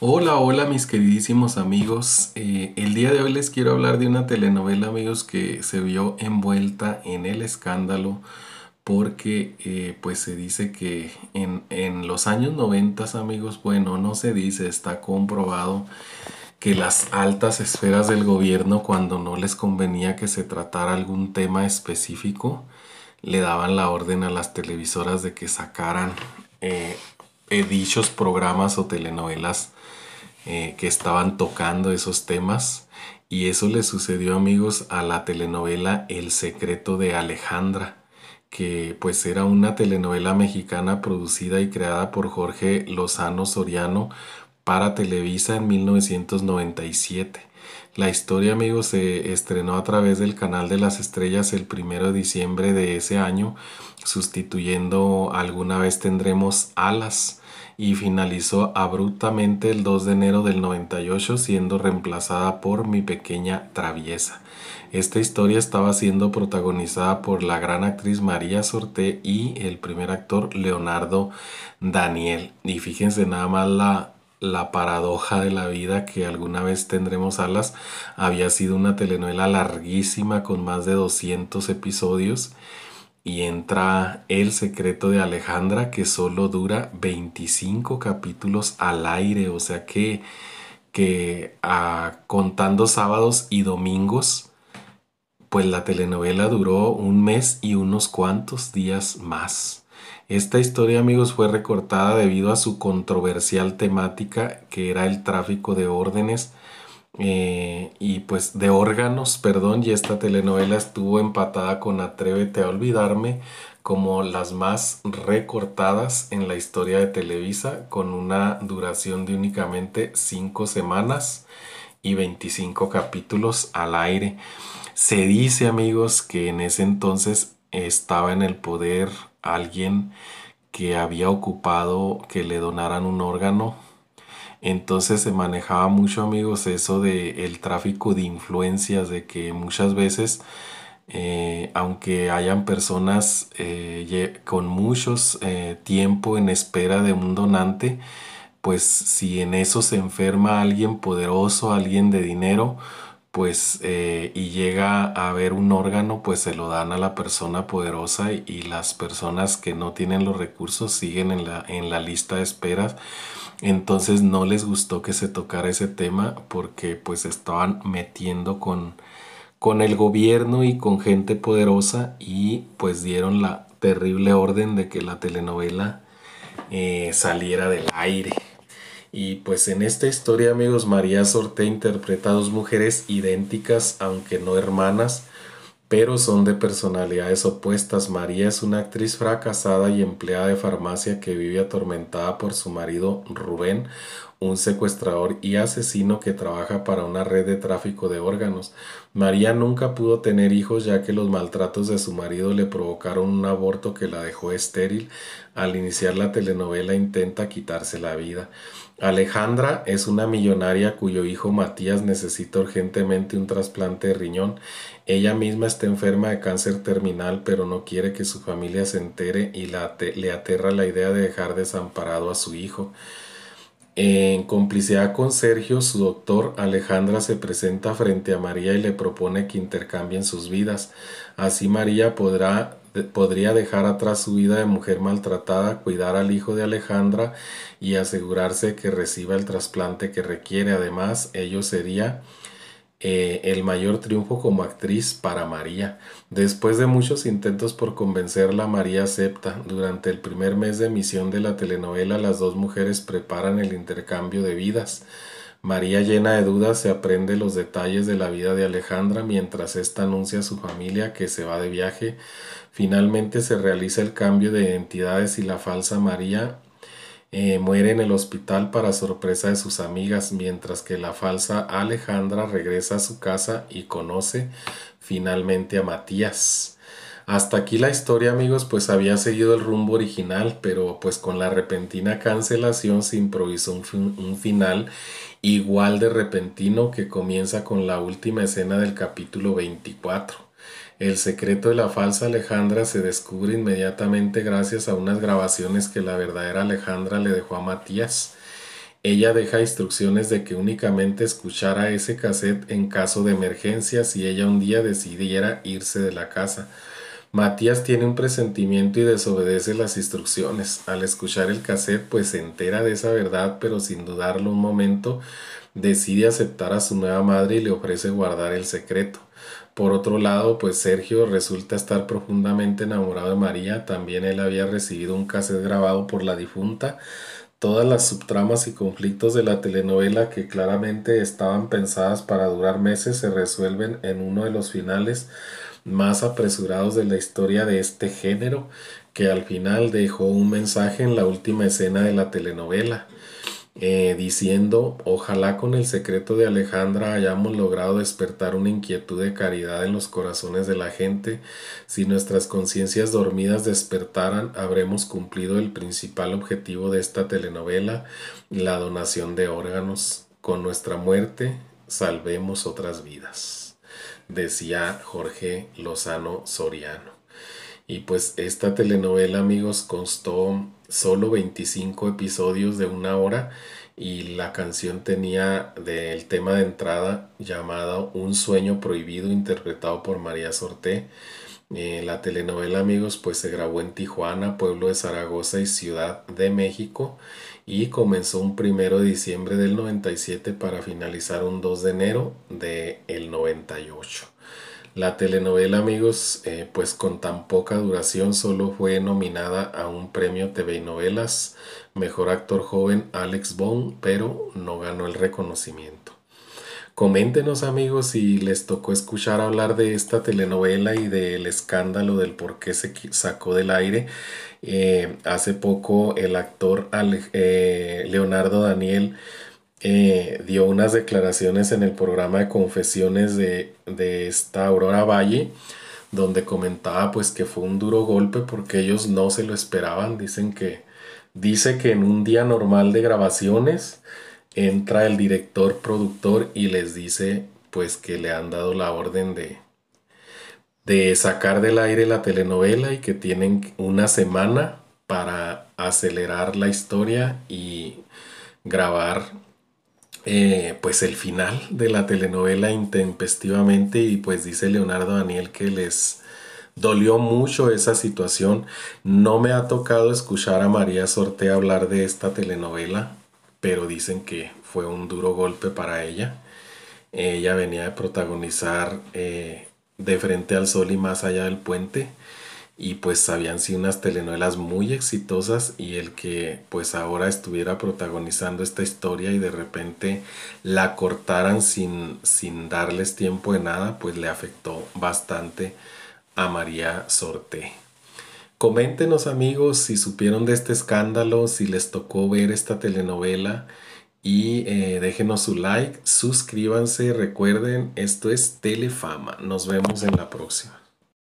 Hola, hola mis queridísimos amigos. Eh, el día de hoy les quiero hablar de una telenovela, amigos, que se vio envuelta en el escándalo porque eh, pues se dice que en, los años 90, amigos, bueno, no se dice, está comprobado que las altas esferas del gobierno cuando no les convenía que se tratara algún tema específico, le daban la orden a las televisoras de que sacaran eh, dichos programas o telenovelas eh, que estaban tocando esos temas. Y eso le sucedió, amigos, a la telenovela El secreto de Alejandra, que pues era una telenovela mexicana producida y creada por Jorge Lozano Soriano para Televisa en 1997. La historia, amigos, se estrenó a través del canal de las estrellas el 1 de diciembre de ese año, sustituyendo Alguna vez tendremos alas y finalizó abruptamente el 2 de enero del 98 siendo reemplazada por Mi pequeña traviesa. Esta historia estaba siendo protagonizada por la gran actriz María Sorté y el primer actor Leonardo Daniel. Y fíjense nada más la la paradoja de la vida que alguna vez tendremos alas había sido una telenovela larguísima con más de 200 episodios y entra El secreto de Alejandra que solo dura 25 capítulos al aire, o sea que, que ah, contando sábados y domingos, pues la telenovela duró un mes y unos cuantos días más. Esta historia, amigos, fue recortada debido a su controversial temática que era el tráfico de órdenes eh, y pues de órganos, perdón, y esta telenovela estuvo empatada con Atrévete a olvidarme como las más recortadas en la historia de Televisa con una duración de únicamente 5 semanas y 25 capítulos al aire. Se dice amigos que en ese entonces estaba en el poder alguien que había ocupado que le donaran un órgano entonces se manejaba mucho, amigos, eso de el tráfico de influencias, de que muchas veces, eh, aunque hayan personas eh, con muchos eh, tiempo en espera de un donante, pues si en eso se enferma alguien poderoso, alguien de dinero, pues eh, y llega a haber un órgano, pues se lo dan a la persona poderosa y, las personas que no tienen los recursos siguen en la, en la lista de esperas. Entonces no les gustó que se tocara ese tema porque pues estaban metiendo con, con el gobierno y con gente poderosa y pues dieron la terrible orden de que la telenovela eh, saliera del aire. Y pues en esta historia, amigos, María Sorte interpreta dos mujeres idénticas, aunque no hermanas, pero son de personalidades opuestas. María es una actriz fracasada y empleada de farmacia que vive atormentada por su marido Rubén, un secuestrador y asesino que trabaja para una red de tráfico de órganos. María nunca pudo tener hijos ya que los maltratos de su marido le provocaron un aborto que la dejó estéril. Al iniciar la telenovela intenta quitarse la vida. Alejandra es una millonaria cuyo hijo Matías necesita urgentemente un trasplante de riñón. Ella misma está enferma de cáncer terminal pero no quiere que su familia se entere y le aterra la idea de dejar desamparado a su hijo. En complicidad con Sergio, su doctor Alejandra se presenta frente a María y le propone que intercambien sus vidas. Así María podrá, podría dejar atrás su vida de mujer maltratada, cuidar al hijo de Alejandra y asegurarse que reciba el trasplante que requiere. Además, ello sería eh, el mayor triunfo como actriz para María. Después de muchos intentos por convencerla, María acepta. Durante el primer mes de emisión de la telenovela, las dos mujeres preparan el intercambio de vidas. María llena de dudas se aprende los detalles de la vida de Alejandra mientras ésta anuncia a su familia que se va de viaje. Finalmente se realiza el cambio de identidades y la falsa María eh, muere en el hospital para sorpresa de sus amigas, mientras que la falsa Alejandra regresa a su casa y conoce finalmente a Matías. Hasta aquí la historia amigos, pues había seguido el rumbo original, pero pues con la repentina cancelación se improvisó un, un final igual de repentino que comienza con la última escena del capítulo 24. El secreto de la falsa Alejandra se descubre inmediatamente gracias a unas grabaciones que la verdadera Alejandra le dejó a Matías. Ella deja instrucciones de que únicamente escuchara ese cassette en caso de emergencia si ella un día decidiera irse de la casa. Matías tiene un presentimiento y desobedece las instrucciones. Al escuchar el cassette, pues se entera de esa verdad, pero sin dudarlo un momento, decide aceptar a su nueva madre y le ofrece guardar el secreto. Por otro lado, pues Sergio resulta estar profundamente enamorado de María, también él había recibido un cassette grabado por la difunta, todas las subtramas y conflictos de la telenovela que claramente estaban pensadas para durar meses se resuelven en uno de los finales más apresurados de la historia de este género, que al final dejó un mensaje en la última escena de la telenovela. Eh, diciendo, ojalá con el secreto de Alejandra hayamos logrado despertar una inquietud de caridad en los corazones de la gente. Si nuestras conciencias dormidas despertaran, habremos cumplido el principal objetivo de esta telenovela, la donación de órganos. Con nuestra muerte salvemos otras vidas, decía Jorge Lozano Soriano. Y pues esta telenovela, amigos, constó solo 25 episodios de una hora y la canción tenía del tema de entrada llamado Un sueño prohibido interpretado por María Sorté. Eh, la telenovela amigos pues se grabó en Tijuana, pueblo de Zaragoza y Ciudad de México y comenzó un primero de diciembre del 97 para finalizar un 2 de enero del 98. La telenovela Amigos, eh, pues con tan poca duración, solo fue nominada a un premio TV Novelas, Mejor Actor Joven Alex Bond, pero no ganó el reconocimiento. Coméntenos amigos si les tocó escuchar hablar de esta telenovela y del escándalo del por qué se sacó del aire. Eh, hace poco el actor eh, Leonardo Daniel eh, dio unas declaraciones en el programa de confesiones de, de, esta Aurora Valle, donde comentaba pues que fue un duro golpe porque ellos no se lo esperaban. Dicen que, dice que en un día normal de grabaciones entra el director productor y les dice pues que le han dado la orden de, de sacar del aire la telenovela y que tienen una semana para acelerar la historia y grabar eh, pues el final de la telenovela intempestivamente y pues dice Leonardo Daniel que les dolió mucho esa situación. No me ha tocado escuchar a María Sorte hablar de esta telenovela, pero dicen que fue un duro golpe para ella. Ella venía de protagonizar eh, De frente al sol y más allá del puente y pues habían sido unas telenovelas muy exitosas y el que pues ahora estuviera protagonizando esta historia y de repente la cortaran sin, sin darles tiempo de nada, pues le afectó bastante a María Sorte Coméntenos amigos si supieron de este escándalo, si les tocó ver esta telenovela y eh, déjenos su like, suscríbanse, recuerden, esto es Telefama, nos vemos en la próxima.